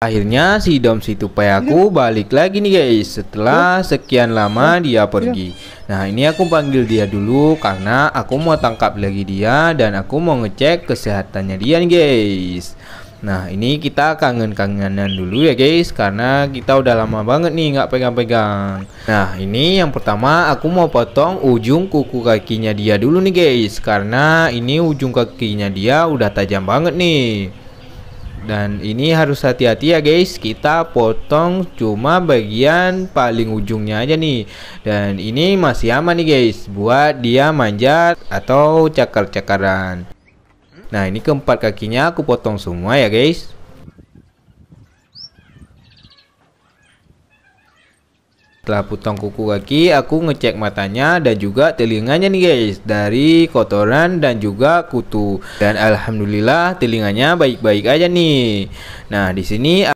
Akhirnya si Dom si tupai aku iya. balik lagi nih guys Setelah iya. sekian lama iya. dia pergi Nah ini aku panggil dia dulu Karena aku mau tangkap lagi dia Dan aku mau ngecek kesehatannya dia nih guys Nah ini kita kangen-kangenan dulu ya guys Karena kita udah lama banget nih nggak pegang-pegang Nah ini yang pertama aku mau potong ujung kuku kakinya dia dulu nih guys Karena ini ujung kakinya dia udah tajam banget nih dan ini harus hati-hati ya guys, kita potong cuma bagian paling ujungnya aja nih. Dan ini masih aman nih guys, buat dia manjat atau cakar-cakaran. Nah ini keempat kakinya aku potong semua ya guys. Setelah putong kuku kaki, aku ngecek matanya dan juga telinganya nih guys Dari kotoran dan juga kutu Dan alhamdulillah telinganya baik-baik aja nih Nah di sini